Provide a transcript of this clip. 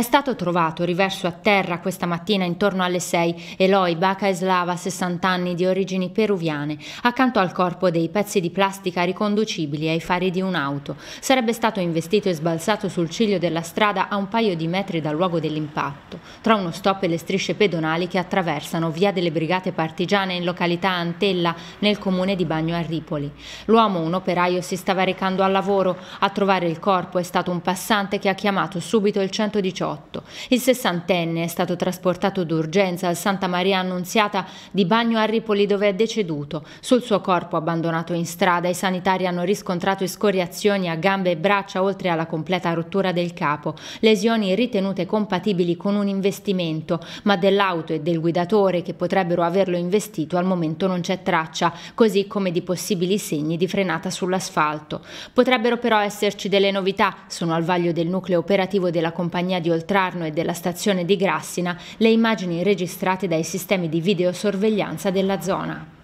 È stato trovato riverso a terra questa mattina intorno alle 6 Eloi Eslava, 60 anni, di origini peruviane, accanto al corpo dei pezzi di plastica riconducibili ai fari di un'auto. Sarebbe stato investito e sbalzato sul ciglio della strada a un paio di metri dal luogo dell'impatto, tra uno stop e le strisce pedonali che attraversano via delle Brigate Partigiane in località Antella, nel comune di Bagno a Ripoli. L'uomo, un operaio, si stava recando al lavoro. A trovare il corpo è stato un passante che ha chiamato subito il 118 1948. Il sessantenne è stato trasportato d'urgenza al Santa Maria Annunziata di Bagno a Ripoli dove è deceduto. Sul suo corpo abbandonato in strada i sanitari hanno riscontrato escoriazioni a gambe e braccia oltre alla completa rottura del capo, lesioni ritenute compatibili con un investimento, ma dell'auto e del guidatore che potrebbero averlo investito al momento non c'è traccia, così come di possibili segni di frenata sull'asfalto. Potrebbero però esserci delle novità, sono al vaglio del nucleo operativo della compagnia di Oltrarno e della stazione di Grassina le immagini registrate dai sistemi di videosorveglianza della zona.